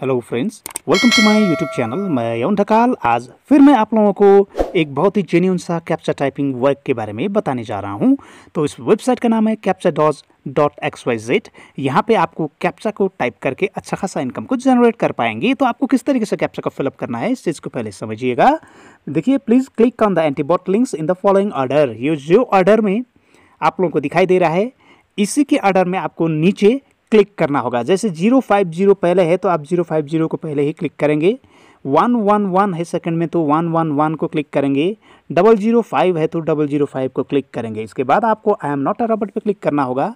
hello friends welcome to my YouTube channel मैं यौन ढकाल आज फिर मैं आप लोगों को एक बहुत ही जेन्यून सा कैप्चा टाइपिंग वर्क के बारे में बताने जा रहा हूं तो इस वेबसाइट का नाम है captcha dodge dot X Y Z यहाँ पर आपको कैप्चा को टाइप करके अच्छा खासा इनकम को जनरेट कर पाएंगे तो आपको किस तरीके से कैप्चा को फिलअप करना है इस चीज़ को पहले समझिएगा देखिए please click on the antibot links in the following order ये जो ऑर्डर में आप लोगों को दिखाई दे रहा है इसी के ऑर्डर में आपको नीचे क्लिक करना होगा जैसे जीरो फाइव जीरो पहले है तो आप जीरो फाइव जीरो को पहले ही क्लिक करेंगे वन वन वन है सेकंड में तो वन वन वन को क्लिक करेंगे डबल जीरो फाइव है तो डबल जीरो फाइव को क्लिक करेंगे इसके बाद आपको I am not a robot पर क्लिक करना होगा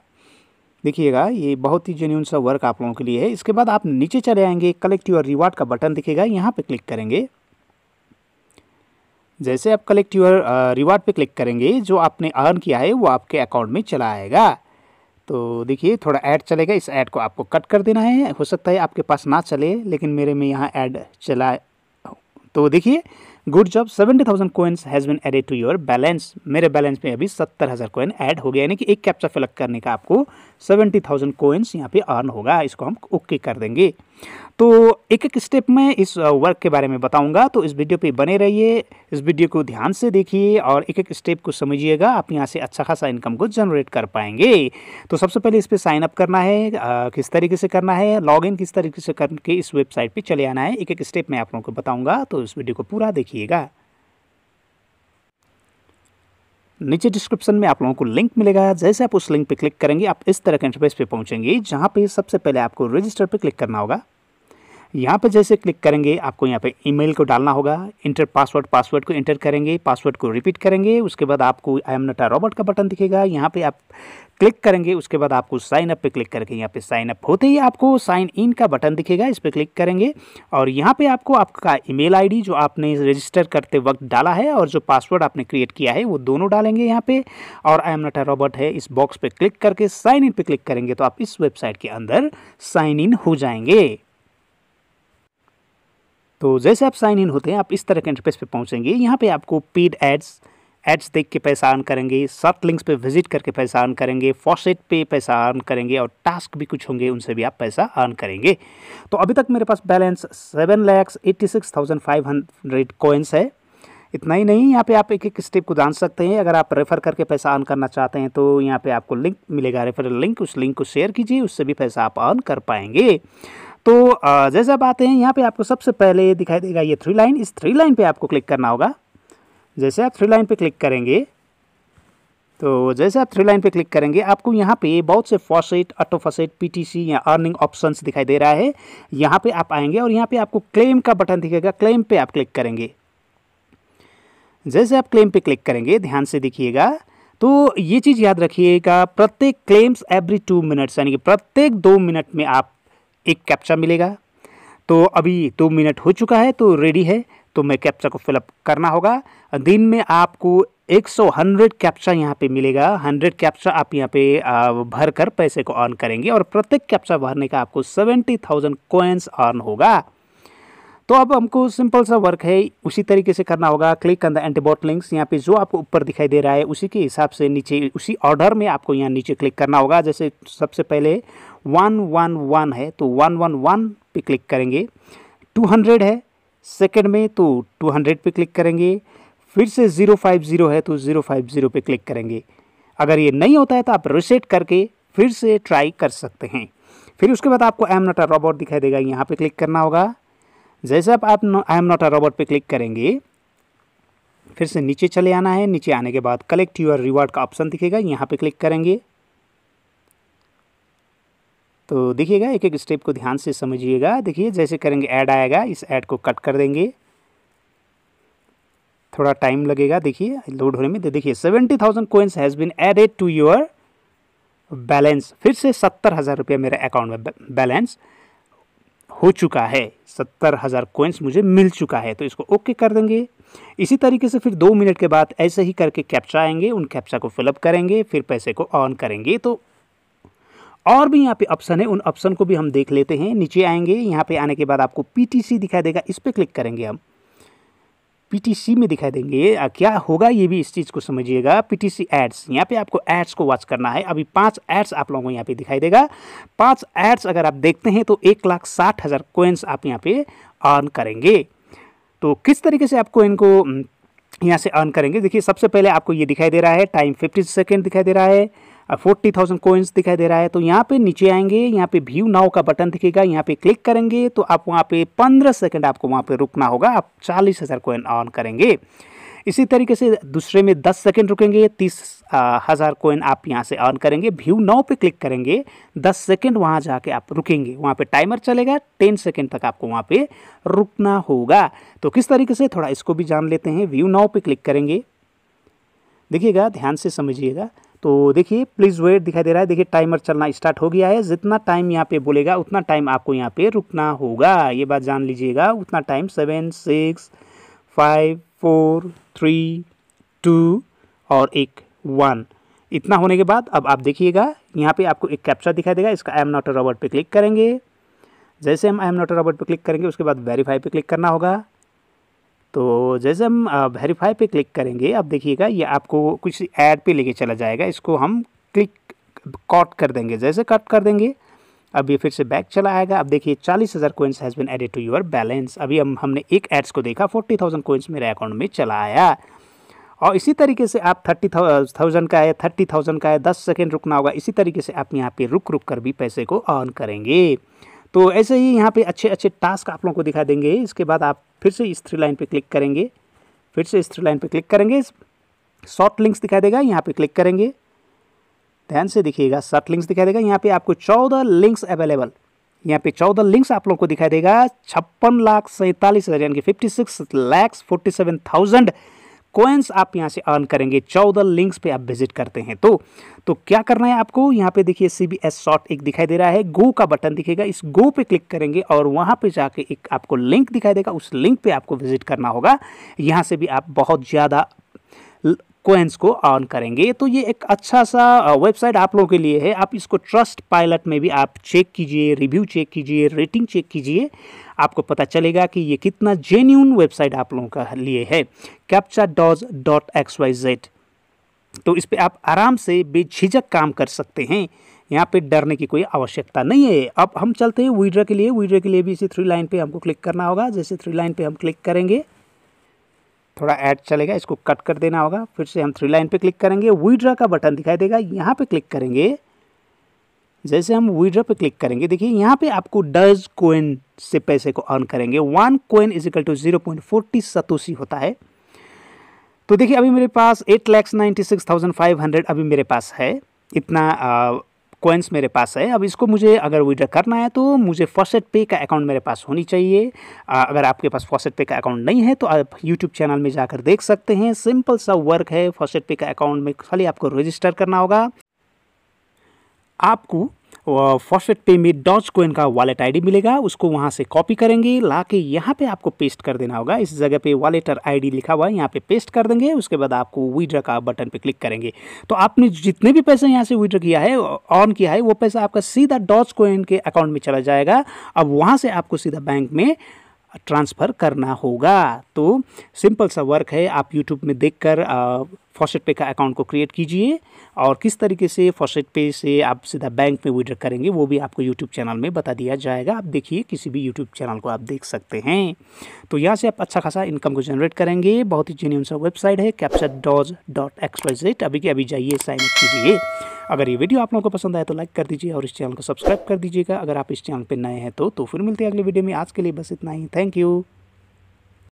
देखिएगा ये बहुत ही जेन्यून सा वर्क आप लोगों के लिए है इसके बाद आप नीचे चले आएंगे कलेक्ट योर रिवार्ड का बटन दिखेगा यहाँ पर क्लिक करेंगे जैसे आप कलेक्ट योर रिवार्ड पर क्लिक करेंगे जो आपने अर्न किया है वो आपके अकाउंट में चला आएगा तो देखिए थोड़ा ऐड चलेगा इस ऐड को आपको कट कर देना है हो सकता है आपके पास ना चले लेकिन मेरे में यहाँ ऐड चला तो देखिए good job seventy thousand coins has been added to your balance मेरे बैलेंस में अभी सत्तर हज़ार कोइन ऐड हो गया यानी कि एक कैप्चा फिलअप करने का आपको सेवेंटी थाउजेंड कोइंस यहाँ पे अर्न होगा इसको हम ओके कर देंगे तो एक एक स्टेप में इस वर्क के बारे में बताऊंगा तो इस वीडियो पे बने रहिए इस वीडियो को ध्यान से देखिए और एक एक स्टेप को समझिएगा आप यहाँ से अच्छा खासा इनकम को जनरेट कर पाएंगे तो सबसे पहले इस पर साइन अप करना है आ, किस तरीके से करना है लॉगिन किस तरीके से करके इस वेबसाइट पर चले आना है एक एक स्टेप मैं आप लोगों को बताऊँगा तो इस वीडियो को पूरा देखिएगा नीचे डिस्क्रिप्शन में आप लोगों को लिंक मिलेगा जैसे आप उस लिंक पर क्लिक करेंगे आप इस तरह के इंटरफेस पे पहुंचेंगे जहां पे सबसे पहले आपको रजिस्टर पे क्लिक करना होगा यहाँ पर जैसे क्लिक करेंगे आपको यहाँ पे ईमेल को डालना होगा इंटर पासवर्ड पासवर्ड को इंटर करेंगे पासवर्ड को रिपीट करेंगे उसके बाद आपको आई एम आ रॉबर्ट का बटन दिखेगा यहाँ पे आप क्लिक करेंगे उसके बाद आपको साइन अप पे क्लिक करके यहाँ पे साइन अप होते ही आपको साइन इन का बटन दिखेगा इस पर क्लिक करेंगे और यहाँ पे आपको आपका ईमेल आईडी जो आपने रजिस्टर करते वक्त डाला है और जो पासवर्ड आपने क्रिएट किया है वो दोनों डालेंगे यहाँ पे और आई एम नोटा रॉबर्ट है इस बॉक्स पर क्लिक करके साइन इन पर क्लिक करेंगे तो आप इस वेबसाइट के अंदर साइन इन हो जाएंगे तो जैसे आप साइन इन होते हैं आप इस तरह के इंटरफेस पे पहुंचेंगे यहाँ पे आपको पेड एड्स एड्स देख के पैसा अर्न करेंगे सर्ट लिंक्स पे विजिट करके पैसा अर्न करेंगे फॉसेट पे पैसा अर्न करेंगे और टास्क भी कुछ होंगे उनसे भी आप पैसा अर्न करेंगे तो अभी तक मेरे पास balance seven lakhs eighty six thousand five hundred coins है इतना ही नहीं यहाँ पे आप एक एक स्टेप को जान सकते हैं अगर आप रेफ़र करके पैसा अर्न करना चाहते हैं तो यहाँ पे आपको लिंक मिलेगा रेफरल लिंक उस लिंक को शेयर कीजिए उससे भी पैसा आप अर्न कर पाएंगे तो जैसे आप आते हैं यहाँ पे आपको सबसे पहले दिखाई देगा ये थ्री लाइन इस थ्री लाइन पे आपको क्लिक करना होगा जैसे आप थ्री लाइन पे क्लिक करेंगे तो जैसे आप थ्री लाइन पे क्लिक करेंगे आपको यहाँ पे बहुत से फॉसेट ऑटो फॉसेट पीटीसी या अर्निंग ऑप्शंस दिखाई दे रहा है यहाँ पे आप आएंगे और यहाँ पे आपको क्लेम का बटन दिखेगा क्लेम पे आप क्लिक करेंगे जैसे आप क्लेम पे क्लिक करेंगे ध्यान से देखिएगा तो ये चीज़ याद रखिएगा प्रत्येक क्लेम्स एवरी टू मिनट्स यानी कि प्रत्येक दो मिनट में आप एक कैप्चा मिलेगा तो अभी दो मिनट हो चुका है तो रेडी है तो मैं कैप्चा को फिलअप करना होगा दिन में आपको 100 हंड्रेड कैप्चा यहाँ पे मिलेगा हंड्रेड कैप्चा आप यहाँ पे भर कर पैसे को अर्न करेंगे और प्रत्येक कैप्चा भरने का आपको सेवेंटी थाउजेंड कोइंस अर्न होगा तो अब हमको सिंपल सा वर्क है उसी तरीके से करना होगा click on the antibot links यहाँ पे जो आपको ऊपर दिखाई दे रहा है उसी के हिसाब से नीचे उसी ऑर्डर में आपको यहाँ नीचे क्लिक करना होगा जैसे सबसे पहले वन वन वन है तो वन वन वन पे क्लिक करेंगे टू हंड्रेड है सेकेंड में तो टू हंड्रेड पे क्लिक करेंगे फिर से ज़ीरो फाइव ज़ीरो है तो ज़ीरो फाइव ज़ीरो पे क्लिक करेंगे अगर ये नहीं होता है तो आप रिसेट करके फिर से ट्राई कर सकते हैं फिर उसके बाद आपको एम नटा रॉबोट दिखाई देगा यहाँ पे क्लिक करना होगा जैसे आप आप I am not a robot पे क्लिक करेंगे फिर से नीचे चले आना है नीचे आने के बाद कलेक्ट यूर रिवार्ड का ऑप्शन दिखेगा यहाँ पे क्लिक करेंगे तो देखिएगा एक एक स्टेप को ध्यान से समझिएगा देखिए जैसे करेंगे ऐड आएगा इस ऐड को कट कर देंगे थोड़ा टाइम लगेगा देखिए लोड होने में देखिए seventy thousand coins has been added to your balance फिर से सत्तर हज़ार रुपया मेरे अकाउंट में बैलेंस हो चुका है सत्तर हज़ार कोइंस मुझे मिल चुका है तो इसको ओके कर देंगे इसी तरीके से फिर दो मिनट के बाद ऐसे ही करके कैप्चा आएंगे उन कैप्चा को फिलअप करेंगे फिर पैसे को ऑन करेंगे तो और भी यहाँ पे ऑप्शन है उन ऑप्शन को भी हम देख लेते हैं नीचे आएंगे यहाँ पे आने के बाद आपको पीटीसी दिखाई देगा इस पर क्लिक करेंगे हम पीटीसी में दिखाई देंगे क्या होगा ये भी इस चीज़ को समझिएगा पीटीसी एड्स यहाँ पे आपको एड्स को वॉच करना है अभी पांच एड्स आप लोगों को यहाँ पे दिखाई देगा पांच एड्स अगर आप देखते हैं तो एक लाख साठ हज़ार कोइंस आप यहाँ पे अर्न करेंगे तो किस तरीके से आपको इनको हम्म, यहाँ से अर्न करेंगे देखिए सबसे पहले आपको ये दिखाई दे रहा है टाइम फिफ्टी सेकेंड दिखाई दे रहा है फोर्टी थाउजेंड कोइंस दिखाई दे रहा है तो यहाँ पे नीचे आएंगे यहाँ पे व्यू नाव का बटन दिखेगा यहाँ पे क्लिक करेंगे तो आप वहाँ पे पंद्रह सेकंड आपको वहाँ पे रुकना होगा आप चालीस हज़ार कोइन ऑन करेंगे इसी तरीके से दूसरे में दस सेकेंड रुकेंगे तीस हज़ार कोइन आप यहाँ से ऑन करेंगे व्यू नाव पर क्लिक करेंगे दस सेकेंड वहाँ जाके आप रुकेंगे वहाँ पर टाइमर चलेगा टेन सेकेंड तक आपको वहाँ पर रुकना होगा तो किस तरीके से थोड़ा इसको भी जान लेते हैं व्यू नाव पे क्लिक करेंगे देखिएगा ध्यान से समझिएगा तो देखिए प्लीज़ वेट दिखाई दे रहा है देखिए टाइमर चलना स्टार्ट हो गया है जितना टाइम यहाँ पे बोलेगा उतना टाइम आपको यहाँ पे रुकना होगा ये बात जान लीजिएगा उतना time seven six five four three two और एक वन इतना होने के बाद अब आप देखिएगा यहाँ पे आपको एक कैप्चर दिखाई देगा इसका I am not a robot पे क्लिक करेंगे जैसे हम I am not a robot पे क्लिक करेंगे उसके बाद वेरीफाई पे क्लिक करना होगा तो जैसे हम वेरीफाई पे क्लिक करेंगे अब देखिएगा ये आपको कुछ ऐड पे लेके चला जाएगा इसको हम क्लिक कॉट कर देंगे जैसे कट कर देंगे अब ये फिर से बैक चला आएगा अब देखिए चालीस हज़ार coins has been added to your balance अभी हम हमने एक एड्स को देखा फोर्टी थाउजेंड कोइंस मेरे अकाउंट में चला आया और इसी तरीके से आप थर्टी थाउजेंड का है थर्टी थाउजेंड का है दस सेकेंड रुकना होगा इसी तरीके से आप यहाँ पे रुक रुक कर भी पैसे को ऑन करेंगे तो ऐसे ही यहाँ पे अच्छे अच्छे टास्क आप लोगों को दिखा देंगे इसके बाद आप फिर से इस थ्री लाइन पे क्लिक करेंगे फिर से इस थ्री लाइन पे क्लिक करेंगे शॉर्ट लिंक्स दिखाई देगा यहाँ पे क्लिक करेंगे ध्यान से दिखिएगा शॉर्ट लिंक्स दिखाई देगा यहाँ पे आपको चौदह लिंक्स अवेलेबल यहाँ पे चौदह लिंक्स आप लोग को दिखाई देगा छप्पन लाख सैंतालीस हज़ार यानी कि fifty six lakhs forty seven thousand coins आप यहाँ से अर्न करेंगे चौदह लिंक्स पे आप विजिट करते हैं तो तो क्या करना है आपको यहाँ पे देखिए सी बी एस शॉर्ट एक दिखाई दे रहा है गो का बटन दिखेगा इस गो पे क्लिक करेंगे और वहाँ पे जाके एक आपको लिंक दिखाई देगा उस लिंक पे आपको विजिट करना होगा यहाँ से भी आप बहुत ज़्यादा कोइंस को अर्न करेंगे तो ये एक अच्छा सा वेबसाइट आप लोगों के लिए है आप इसको ट्रस्ट पायलट में भी आप चेक कीजिए रिव्यू चेक कीजिए रेटिंग चेक कीजिए आपको पता चलेगा कि ये कितना जेन्यून वेबसाइट आप लोगों का लिए है captcha dodge dot X Y Z तो इस पर आप आराम से बेझिझक काम कर सकते हैं यहाँ पे डरने की कोई आवश्यकता नहीं है अब हम चलते हैं विड्रा के लिए विड्रा के लिए भी इसी थ्री लाइन पे हमको क्लिक करना होगा जैसे थ्री लाइन पे हम क्लिक करेंगे थोड़ा ऐड चलेगा इसको कट कर देना होगा फिर से हम थ्री लाइन पे क्लिक करेंगे विड्रा का बटन दिखाई देगा यहाँ पे क्लिक करेंगे जैसे हम विड्रा पे क्लिक करेंगे देखिए यहाँ पे आपको डज कोइन से पैसे को अर्न करेंगे one coin equal to zero point forty satoshi होता है तो देखिए अभी मेरे पास eight lakhs ninety six thousand five hundred अभी मेरे पास है इतना कोइंस मेरे पास है अब इसको मुझे अगर विड्रा करना है तो मुझे फॉसेट पे का अकाउंट मेरे पास होनी चाहिए अगर आपके पास फॉसेट पे का अकाउंट नहीं है तो आप यूट्यूब चैनल में जाकर देख सकते हैं सिंपल सा वर्क है फॉसेट पे का अकाउंट में खाली आपको रजिस्टर करना होगा आपको फॉस्फेट पे में डॉज कोइन का वॉलेट आईडी मिलेगा उसको वहाँ से कॉपी करेंगे ला के यहाँ पर आपको पेस्ट कर देना होगा इस जगह पे वॉलेटर आईडी लिखा हुआ है यहाँ पे पेस्ट कर देंगे उसके बाद आपको विड्रा का बटन पे क्लिक करेंगे तो आपने जितने भी पैसे यहाँ से विड्रा किया है ऑन किया है वो पैसा आपका सीधा डॉज कोइन के अकाउंट में चला जाएगा अब वहाँ से आपको सीधा बैंक में ट्रांसफ़र करना होगा तो सिंपल सा वर्क है आप यूट्यूब में देखकर फॉसेट पे का अकाउंट को क्रिएट कीजिए और किस तरीके से फॉसेट पे से आप सीधा बैंक में विड्रॉ करेंगे वो भी आपको यूट्यूब चैनल में बता दिया जाएगा आप देखिए किसी भी यूट्यूब चैनल को आप देख सकते हैं तो यहाँ से आप अच्छा खासा इनकम को जनरेट करेंगे बहुत ही जेन्यून सा वेबसाइट है कैप्चर डॉज डॉट एक्सप्रेजेट अभी के अभी जाइए साइन अप कीजिए अगर ये वीडियो आप लोगों को पसंद आए तो लाइक कर दीजिए और इस चैनल को सब्सक्राइब कर दीजिएगा अगर आप इस चैनल पर नए हैं तो, तो फिर मिलते हैं अगले वीडियो में आज के लिए बस इतना ही थैंक यू